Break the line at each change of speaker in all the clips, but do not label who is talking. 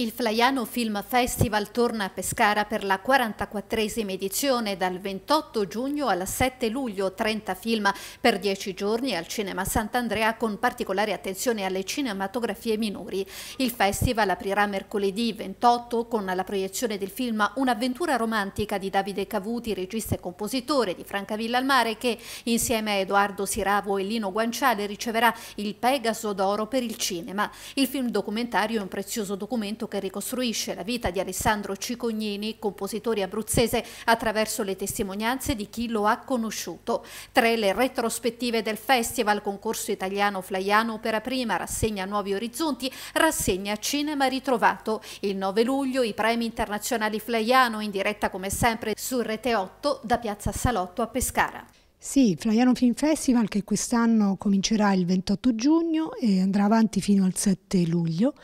Il Flaiano Film Festival torna a Pescara per la 44esima edizione dal 28 giugno al 7 luglio, 30 film per 10 giorni al Cinema Sant'Andrea con particolare attenzione alle cinematografie minori. Il festival aprirà mercoledì 28 con la proiezione del film Un'avventura romantica di Davide Cavuti, regista e compositore di Franca Mare che insieme a Edoardo Siravo e Lino Guanciale riceverà il Pegaso d'Oro per il cinema. Il film documentario è un prezioso documento che ricostruisce la vita di Alessandro Cicognini, compositore abruzzese, attraverso le testimonianze di chi lo ha conosciuto. Tre le retrospettive del festival, concorso italiano Flaiano Opera Prima, rassegna Nuovi Orizzonti, rassegna Cinema Ritrovato. Il 9 luglio i premi internazionali Flaiano in diretta come sempre su Rete 8 da Piazza Salotto a Pescara.
Sì, Flaiano Film Festival che quest'anno comincerà il 28 giugno e andrà avanti fino al 7 luglio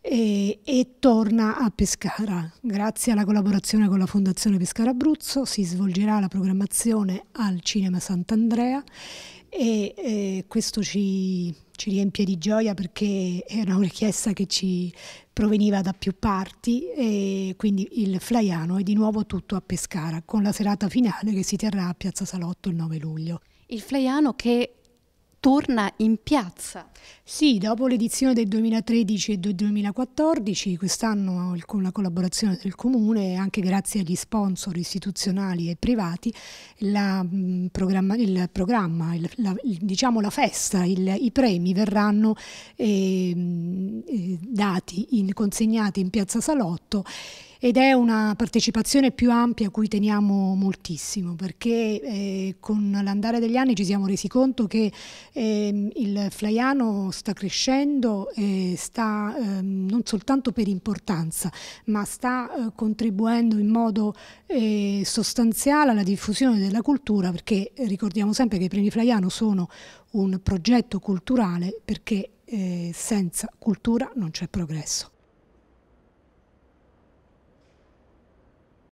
e, e, torna a Pescara. Grazie alla collaborazione con la Fondazione Pescara Abruzzo si svolgerà la programmazione al Cinema Sant'Andrea e, e questo ci ci riempie di gioia perché era una richiesta che ci proveniva da più parti e quindi il Flaiano è di nuovo tutto a Pescara con la serata finale che si terrà a Piazza Salotto il 9 luglio.
Il Flaiano
che torna in piazza. Sì, dopo l'edizione del 2013 e del 2014, quest'anno con la collaborazione del Comune, anche grazie agli sponsor istituzionali e privati, la, mm, programma, il programma, il, la, diciamo la festa, il, i premi verranno ehm, eh, dati, in, consegnati in Piazza Salotto ed è una partecipazione più ampia a cui teniamo moltissimo perché eh, con l'andare degli anni ci siamo resi conto che eh, il flaiano sta crescendo, eh, sta ehm, non soltanto per importanza, ma sta eh, contribuendo in modo eh, sostanziale alla diffusione della cultura, perché ricordiamo sempre che i premi flaiano sono un progetto culturale perché eh, senza cultura non c'è progresso.